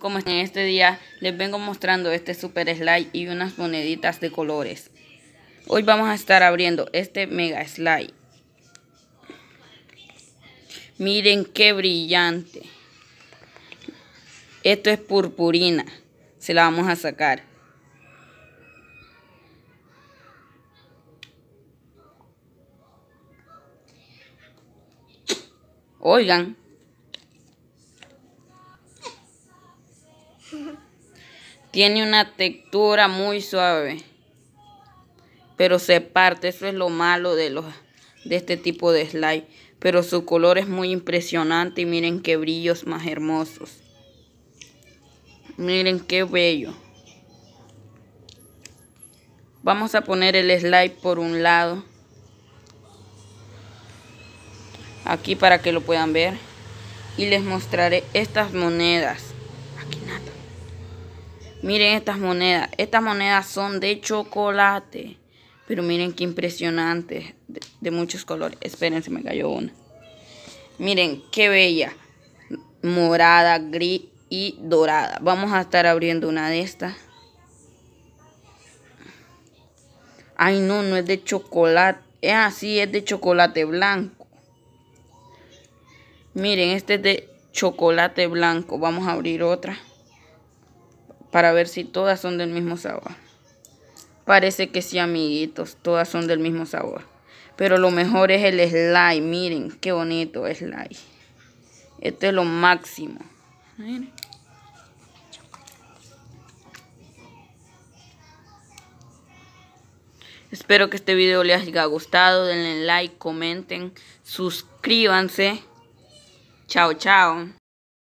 como en este día les vengo mostrando este super slide y unas moneditas de colores hoy vamos a estar abriendo este mega slide miren qué brillante esto es purpurina se la vamos a sacar oigan Tiene una textura muy suave, pero se parte. Eso es lo malo de, los, de este tipo de slide Pero su color es muy impresionante y miren qué brillos más hermosos. Miren qué bello. Vamos a poner el slide por un lado. Aquí para que lo puedan ver. Y les mostraré estas monedas. Aquí nada. Miren estas monedas. Estas monedas son de chocolate. Pero miren qué impresionante. De, muchos colores. Espérense, me cayó una. Miren, qué bella. Morada, gris y dorada. Vamos a estar abriendo una de estas. Ay, no, no es de chocolate. Es así, es de chocolate blanco. Miren, este es de chocolate blanco. Vamos a abrir otra para ver si todas son del mismo sabor. Parece que sí, amiguitos, todas son del mismo sabor. Pero lo mejor es el slime, miren, qué bonito slime. Esto es lo máximo. Miren. Espero que este video les haya gustado. Denle like, comenten, suscríbanse. Chao, chao.